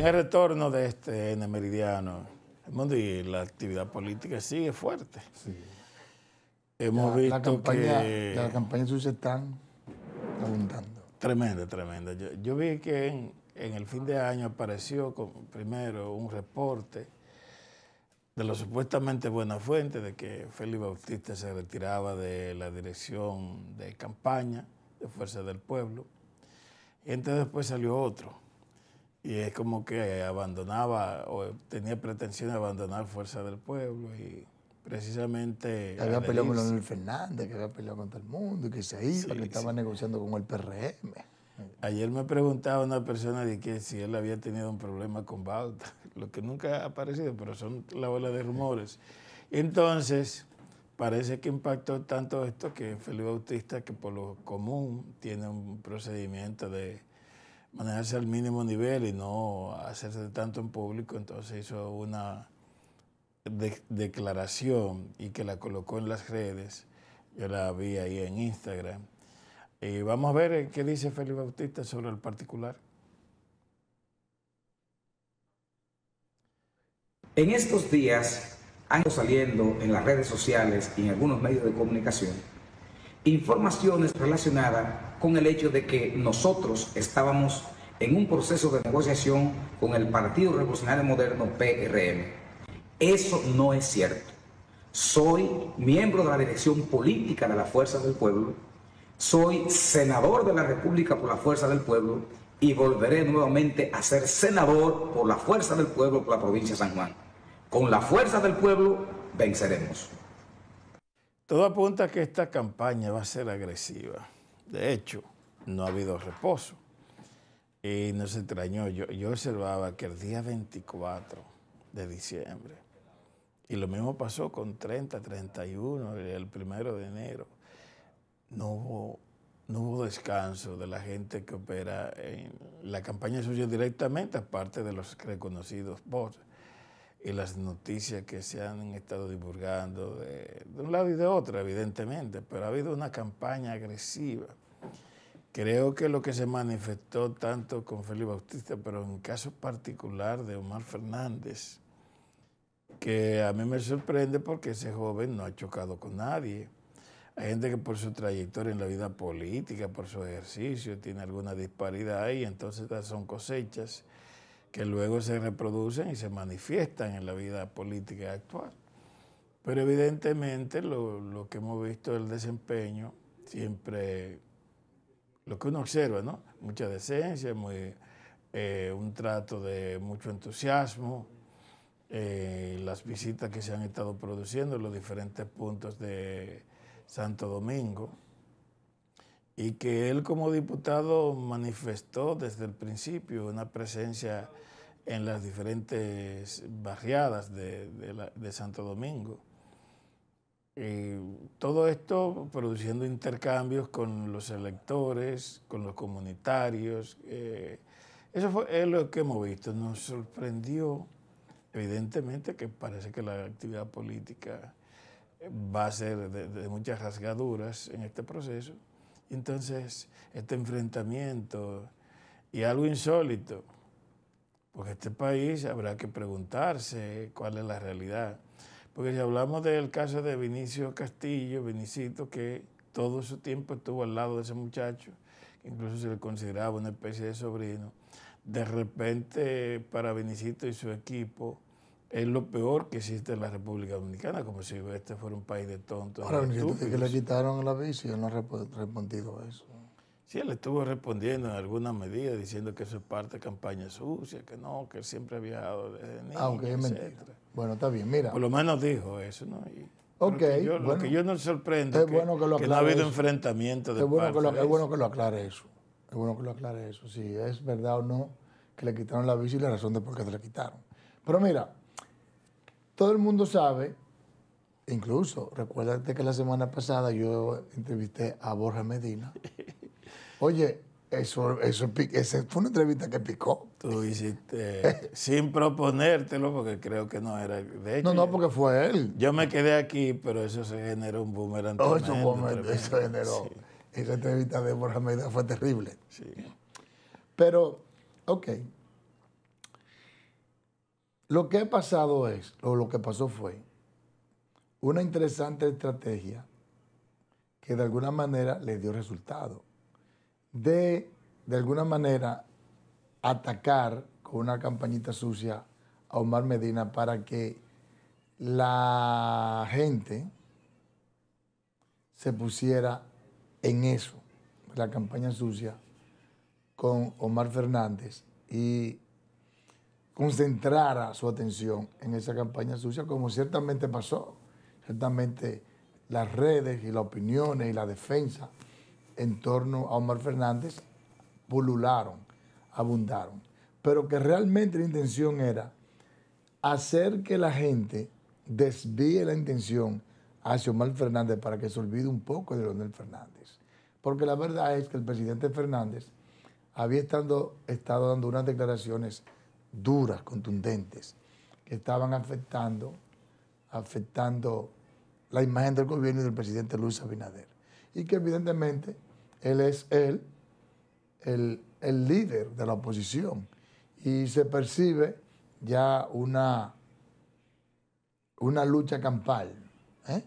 En el retorno de este N meridiano, el mundo y la actividad política sigue fuerte. Hemos visto que... las la campaña están abundando. Tremenda, tremenda. Yo, vi que en, el fin de año apareció primero un reporte de lo supuestamente buena fuente de que Félix Bautista se retiraba de la dirección de campaña de Fuerza del Pueblo. Y entonces después salió otro y es como que abandonaba o tenía pretensión de abandonar Fuerza del Pueblo y precisamente... había peleado con Leonel Fernández, que había peleado con todo el mundo, que se iba, que estaba negociando con el PRM. Ayer me preguntaba una persona de que si él había tenido un problema con Bauta, lo que nunca ha aparecido, pero son la ola de rumores. Entonces, parece que impactó tanto esto que Felipe Bautista, que por lo común tiene un procedimiento de manejarse al mínimo nivel y no hacerse tanto en público, entonces hizo una declaración y que la colocó en las redes. Yo la vi ahí en Instagram. Y vamos a ver eh, qué dice Félix Bautista sobre el particular. En estos días han ido saliendo en las redes sociales y en algunos medios de comunicación informaciones relacionadas con el hecho de que nosotros estábamos en un proceso de negociación con el Partido Revolucionario Moderno PRM. Eso no es cierto. Soy miembro de la dirección política de la fuerza del Pueblo, soy senador de la República por la Fuerza del Pueblo y volveré nuevamente a ser senador por la Fuerza del Pueblo por la provincia de San Juan. Con la Fuerza del Pueblo venceremos. Todo apunta a que esta campaña va a ser agresiva. De hecho, no ha habido reposo. Y nos extrañó, yo, observaba que el día 24 de diciembre, y lo mismo pasó con 30, 31, el primero de enero, no hubo, descanso de la gente que opera en la campaña suya directamente, aparte de los reconocidos por y las noticias que se han estado divulgando de, un lado y de otro, evidentemente, pero ha habido una campaña agresiva. Creo que lo que se manifestó tanto con Felipe Bautista, pero en caso particular de Omar Fernández, que a mí me sorprende porque ese joven no ha chocado con nadie. Hay gente que por su trayectoria en la vida política, por su ejercicio, tiene alguna disparidad ahí, entonces son cosechas que luego se reproducen y se manifiestan en la vida política actual. Pero evidentemente lo, que hemos visto el desempeño siempre, lo que uno observa, Mucha decencia, eh, un trato de mucho entusiasmo, eh, las visitas que se han estado produciendo en los diferentes puntos de Santo Domingo y que él como diputado manifestó desde el principio una presencia en las diferentes barriadas de, Santo Domingo. Eh, todo esto produciendo intercambios con los electores, con los comunitarios. Eh, eso fue, es lo que hemos visto. Nos sorprendió, evidentemente, que parece que la actividad política va a ser de muchas rasgaduras en este proceso. Entonces, este enfrentamiento y algo insólito, porque este país habrá que preguntarse cuál es la realidad. Porque si hablamos del caso de Vinicio Castillo, Vinicito, que todo su tiempo estuvo al lado de ese muchacho, incluso se le consideraba una especie de sobrino, de repente para Vinicito y su equipo, es lo peor que existe en la República Dominicana, como si este fuera un país de tontos. Ahora, que le quitaron la bici, él no ha respondido a eso. Sí, él estuvo respondiendo en alguna medida, diciendo que eso es parte de campaña sucia, que no, que él siempre había viajado desde niño, Aunque ah, es Bueno, está bien, mira. Por lo menos dijo eso, ¿no? lo que yo no sorprendo es que, no ha habido enfrentamiento de es bueno, que lo, es bueno que lo aclare eso. Es bueno que lo aclare eso, si es verdad o no que le quitaron la bici y la razón de por qué se la quitaron. Pero mira, todo el mundo sabe, incluso, recuérdate que la semana pasada yo entrevisté a Borja Medina. Oye, eso, esa fue una entrevista que picó. Tú hiciste, sin proponértelo, porque creo que no era. De hecho, no, no, porque fue él. Yo me quedé aquí, pero eso se generó un boomerang. Oh, eso, boomerang eso generó. Esa entrevista de Borja Medina fue terrible. Sí. Pero, ok, lo que ha pasado es, o lo que pasó fue, una interesante estrategia que de alguna manera le dio resultado. De, de alguna manera, atacar con una campañita sucia a Omar Medina para que la gente se pusiera en eso, la campaña sucia con Omar Fernández y concentrara su atención en esa campaña sucia, como ciertamente pasó. Ciertamente las redes y las opiniones y la defensa en torno a Omar Fernández pulularon, abundaron. Pero que realmente la intención era hacer que la gente desvíe la intención hacia Omar Fernández para que se olvide un poco de Leonel Fernández. Porque la verdad es que el presidente Fernández había estando, estado dando unas declaraciones duras, contundentes, que estaban afectando, afectando la imagen del gobierno y del presidente Luis Abinader. Y que evidentemente él es el, el líder de la oposición. Y se percibe ya una, una lucha campal, ¿eh?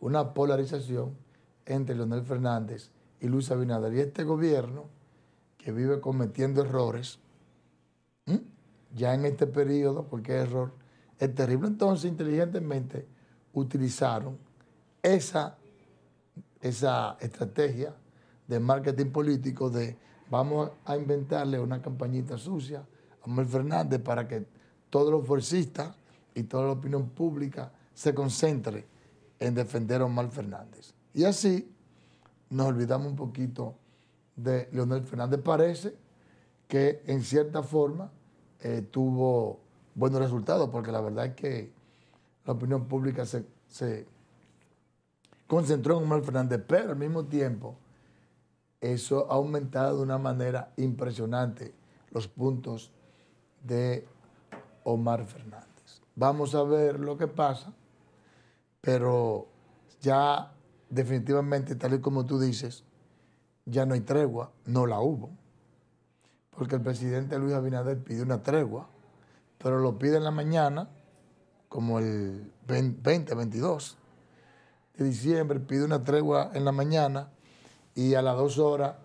una polarización entre Leonel Fernández y Luis Abinader. Y este gobierno que vive cometiendo errores, ya en este periodo, porque error es terrible. Entonces, inteligentemente utilizaron esa, esa estrategia de marketing político de vamos a inventarle una campañita sucia a Manuel Fernández para que todos los forcistas y toda la opinión pública se concentre en defender a Omar Fernández. Y así nos olvidamos un poquito de Leonel Fernández. Parece que en cierta forma eh, tuvo buenos resultados, porque la verdad es que la opinión pública se concentró en Omar Fernández, pero al mismo tiempo eso ha aumentado de una manera impresionante los puntos de Omar Fernández. Vamos a ver lo que pasa, pero ya definitivamente, tal y como tú dices, ya no hay tregua, no la hubo porque el presidente Luis Abinader pide una tregua, pero lo pide en la mañana, como el 20, 22 de diciembre, pide una tregua en la mañana y a las dos horas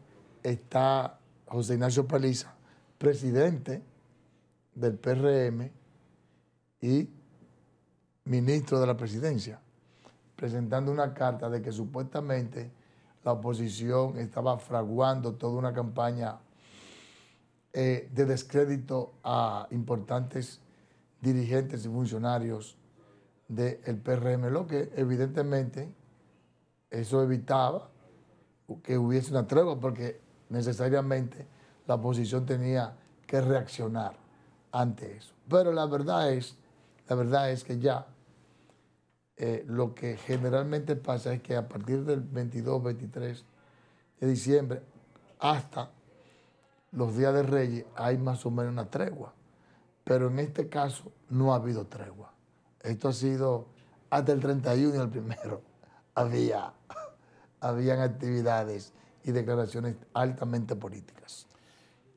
está José Ignacio Paliza, presidente del PRM y ministro de la presidencia, presentando una carta de que supuestamente la oposición estaba fraguando toda una campaña eh, de descrédito a importantes dirigentes y funcionarios del PRM, lo que evidentemente eso evitaba que hubiese una tregua porque necesariamente la oposición tenía que reaccionar ante eso. Pero la verdad es, la verdad es que ya eh, lo que generalmente pasa es que a partir del 22, 23 de diciembre hasta los días de Reyes hay más o menos una tregua. Pero en este caso no ha habido tregua. Esto ha sido hasta el 31 y el primero. Había, habían actividades y declaraciones altamente políticas.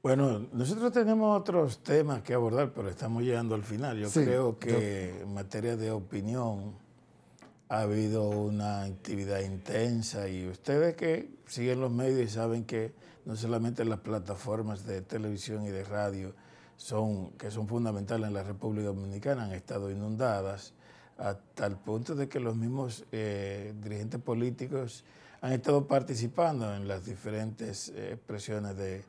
Bueno, nosotros tenemos otros temas que abordar, pero estamos llegando al final. Yo creo que en materia de opinión ha habido una actividad intensa y ustedes que siguen los medios y saben que no solamente las plataformas de televisión y de radio, son, que son fundamentales en la República Dominicana, han estado inundadas hasta el punto de que los mismos eh, dirigentes políticos han estado participando en las diferentes eh, expresiones de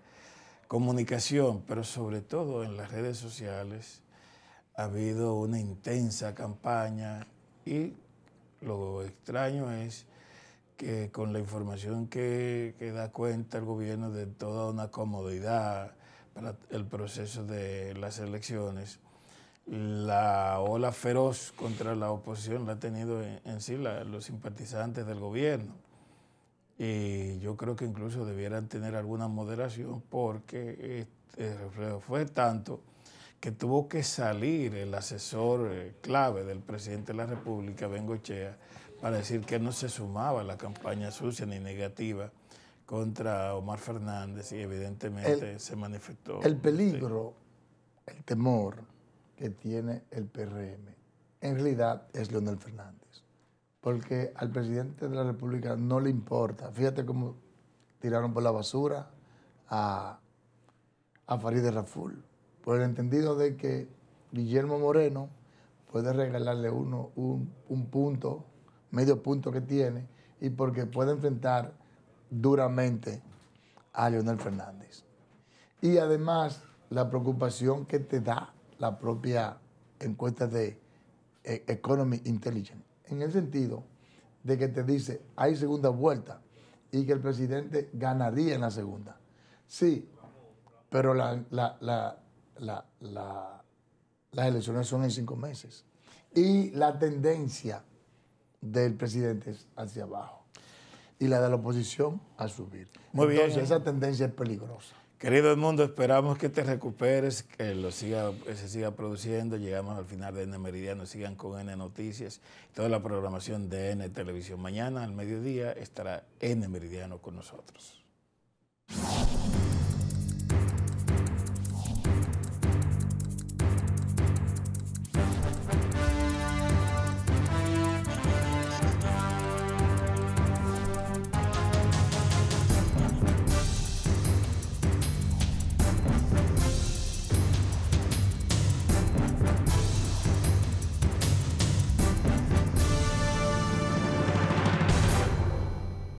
comunicación, pero sobre todo en las redes sociales ha habido una intensa campaña y lo extraño es que con la información que, da cuenta el gobierno de toda una comodidad para el proceso de las elecciones, la ola feroz contra la oposición la ha tenido en, sí los simpatizantes del gobierno. Y yo creo que incluso debieran tener alguna moderación porque este eh, eh, reflejo fue tanto que tuvo que salir el asesor eh, clave del presidente de la República, Bengochea, para decir que no se sumaba a la campaña sucia ni negativa contra Omar Fernández y evidentemente se manifestó. El este, peligro, el temor que tiene el PRM en realidad es Leonel Fernández, porque al presidente de la República no le importa. Fíjate cómo tiraron por la basura a, a Farideh Raful por el entendido de que Guillermo Moreno puede regalarle uno un, punto, medio punto que tiene, y porque puede enfrentar duramente a Leonel Fernández. Y además la preocupación que te da la propia encuesta de eh, Economy Intelligence, en el sentido de que te dice hay segunda vuelta y que el presidente ganaría en la segunda. Sí, pero la, las elecciones son en cinco meses. Y la tendencia del presidente es hacia abajo. Y la de la oposición a subir. Muy Entonces, bien. esa tendencia es peligrosa. Querido Edmundo, esperamos que te recuperes, que lo siga, que se siga produciendo. Llegamos al final de N Meridiano. Sigan con N Noticias. Toda la programación de N Televisión. Mañana al mediodía estará N Meridiano con nosotros.